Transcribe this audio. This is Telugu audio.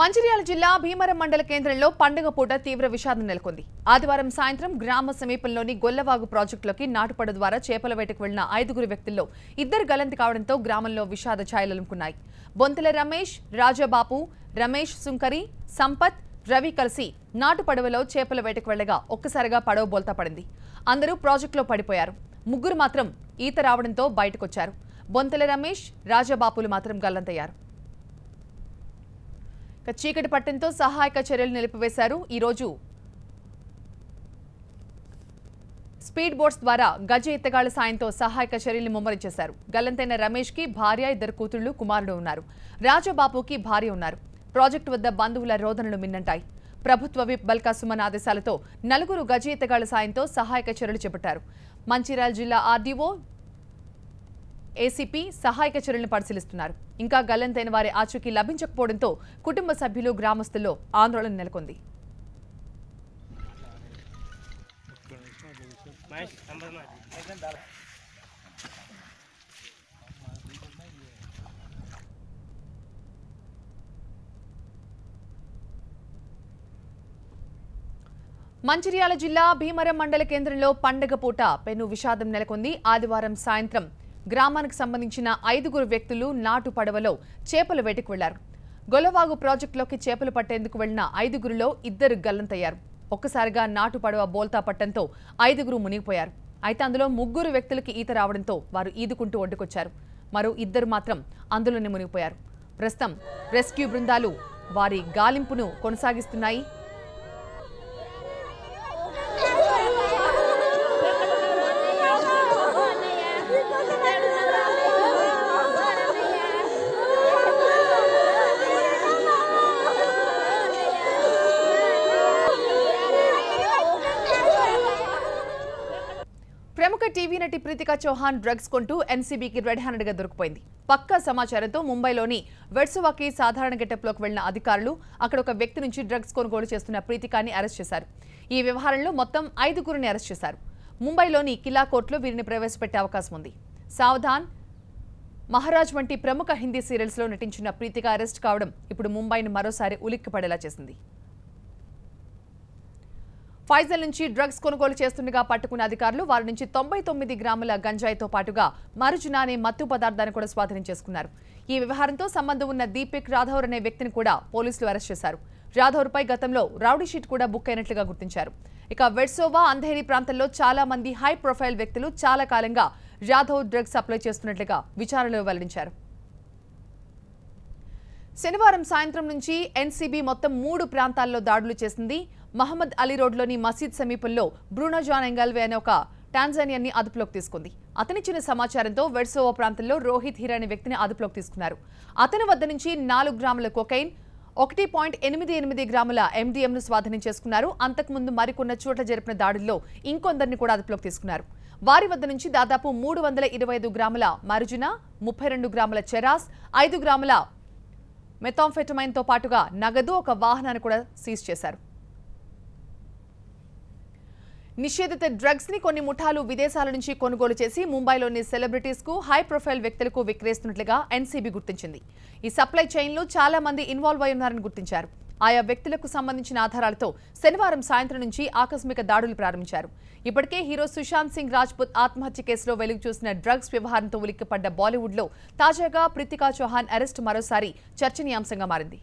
మంచిర్యాల జిల్లా భీమరం మండల కేంద్రంలో పండుగ పూట తీవ్ర విషాదం నెలకొంది ఆదివారం సాయంత్రం గ్రామ సమీపంలోని గొల్లవాగు ప్రాజెక్టులోకి నాటుపడ ద్వారా చేపల వేటకు వెళ్లిన ఐదుగురు వ్యక్తుల్లో ఇద్దరు గలంతి కావడంతో గ్రామంలో విషాద ఛాయలుకున్నాయి బొంతల రమేష్ రాజాబాపు రమేష్ సుంకరి సంపత్ రవి కలిసి నాటు పడవలో చేపల వేటకు వెళ్లగా ఒక్కసారిగా పడవ బోల్తా పడింది అందరూ ప్రాజెక్టులో పడిపోయారు ముగ్గురు మాత్రం ఈత రావడంతో బయటకొచ్చారు బొంతల రమేష్ రాజాబాపులు మాత్రం గల్లంతయ్యారు చీకటి పట్టణంతో సహాయక చర్యలు నిలిపివేశారు ఈరోజు స్పీడ్ బోట్స్ ద్వారా గజ ఎత్తగాళ్ల సాయంతో సహాయక చర్యలు ముమ్మరం చేశారు గల్లంతైన రమేష్ కి భార్య ఇద్దరు కూతుళ్లు కుమారుడు ఉన్నారు రాజబాబుకి భార్య ఉన్నారు ప్రాజెక్టు వద్ద బంధువుల రోదనలు మిన్నంటాయి ప్రభుత్వ విప్ బల్కా సుమన్ ఆదేశాలతో నలుగురు గజ ఎత్తగాళ్ల సాయంతో సహాయక చర్యలు చేపట్టారు మంచిర్యాల జిల్లా ఆర్డీఓ ఏసీపీ సహాయక చర్యలను పరిశీలిస్తున్నారు ఇంకా గల్లంతైన వారి ఆచూకీ లభించకపోవడంతో కుటుంబ సభ్యులు గ్రామస్తుల్లో ఆందోళన నెలకొంది మంచిర్యాల జిల్లా భీమరం మండల కేంద్రంలో పండగ పూట పెను విషాదం నెలకొంది ఆదివారం సాయంత్రం గ్రామానికి సంబంధించిన ఐదుగురు వ్యక్తులు నాటు పడవలో చేపలు వేటకు వెళ్లారు గొలవాగు ప్రాజెక్టులోకి చేపలు పట్టేందుకు వెళ్లిన ఐదుగురిలో ఇద్దరు గల్లంతయ్యారు ఒక్కసారిగా నాటు పడవ బోల్తా పట్టంతో ఐదుగురు మునిగిపోయారు అయితే అందులో ముగ్గురు వ్యక్తులకి ఈత రావడంతో వారు ఈదుకుంటూ ఒడ్డుకొచ్చారు మరో ఇద్దరు మాత్రం అందులోనే మునిగిపోయారు ప్రస్తుతం రెస్క్యూ బృందాలు వారి గాలింపును కొనసాగిస్తున్నాయి టీవీ నటి ప్రీతికా చౌహాన్ డ్రగ్స్ కొంటూ ఎన్సీబీకి రెడ్ హ్యాండ్ గా దొరికిపోయింది పక్కా సమాచారంతో ముంబైలోని వెడ్సవాకి సాధారణ గెటప్లోకి వెళ్లిన అధికారులు అక్కడ ఒక వ్యక్తి నుంచి డ్రగ్స్ కొనుగోలు చేస్తున్న ప్రీతికాని అరెస్ట్ చేశారు ఈ వ్యవహారంలో మొత్తం ఐదుగురిని అరెస్ట్ చేశారు ముంబైలోని కిలా కోర్టులో వీరిని ప్రవేశపెట్టే అవకాశం ఉంది సావధాన్ మహారాజ్ వంటి ప్రముఖ హిందీ సీరియల్స్లో నటించిన ప్రీతిక అరెస్ట్ కావడం ఇప్పుడు ముంబైని మరోసారి ఉలిక్కి చేసింది ఫైజల్ నుంచి డ్రగ్స్ కొనుగోలు చేస్తుండగా పట్టుకున్న అధికారులు వారి నుంచి తొంభై తొమ్మిది గ్రాముల గంజాయితో పాటుగా మరుజునాని మత్తు పదార్థాన్ని కూడా స్వాధీనం చేసుకున్నారు ఈ వ్యవహారంతో సంబంధం ఉన్న దీపిక్ రాథౌర్ అనే వ్యక్తిని కూడా పోలీసులు అరెస్ట్ చేశారు పై గతంలో రౌడీ షీట్ కూడా బుక్ అయినట్లుగా గుర్తించారు ఇక వెడ్సోవా అంధేరి ప్రాంతంలో చాలా మంది హై ప్రొఫైల్ వ్యక్తులు చాలా కాలంగా రాథౌర్ డ్రగ్స్ సప్లై చేస్తున్నట్లుగా విచారణలో వెల్లడించారు శనివారం సాయంత్రం నుంచి ఎన్సీబీ మొత్తం మూడు ప్రాంతాల్లో దాడులు చేసింది మహమ్మద్ అలీ రోడ్లోని మసీద్ సమీపంలో బ్రూనో జాన్ ఎంగల్వే అనే ఒక ని అదుపులోకి తీసుకుంది అతనిచ్చిన సమాచారంతో వెడ్సోవా ప్రాంతంలో రోహిత్ హీరా అనే వ్యక్తిని అదుపులోకి తీసుకున్నారు అతని వద్ద నుంచి నాలుగు గ్రాముల కొకైన్ ఒకటి పాయింట్ ఎనిమిది ఎనిమిది గ్రాముల ఎండిఎంను స్వాధీనం చేసుకున్నారు అంతకుముందు మరికొన్న చోట్ల జరిపిన దాడుల్లో ఇంకొందరిని కూడా అదుపులోకి తీసుకున్నారు వారి వద్ద నుంచి దాదాపు మూడు వందల ఇరవై ఐదు గ్రాముల మరుజున ముప్పై రెండు గ్రాముల చెరాస్ ఐదు గ్రాముల తో పాటుగా నగదు ఒక వాహనాన్ని కూడా సీజ్ చేశారు నిషేధిత డ్రగ్స్ ని కొన్ని ముఠాలు విదేశాల నుంచి కొనుగోలు చేసి ముంబైలోని సెలబ్రిటీస్ కు హై ప్రొఫైల్ వ్యక్తులకు విక్రయిస్తున్నట్లుగా ఎన్సీబీ గుర్తించింది ఈ సప్లై లో చాలా మంది ఇన్వాల్వ్ అయి ఉన్నారని గుర్తించారు ఆయా వ్యక్తులకు సంబంధించిన ఆధారాలతో శనివారం సాయంత్రం నుంచి ఆకస్మిక దాడులు ప్రారంభించారు ఇప్పటికే హీరో సుశాంత్ సింగ్ రాజ్పుత్ ఆత్మహత్య కేసులో వెలుగు చూసిన డ్రగ్స్ వ్యవహారంతో ఉలిక్కిపడ్డ బాలీవుడ్లో తాజాగా ప్రీతికా చౌహాన్ అరెస్ట్ మరోసారి చర్చనీయాంశంగా మారింది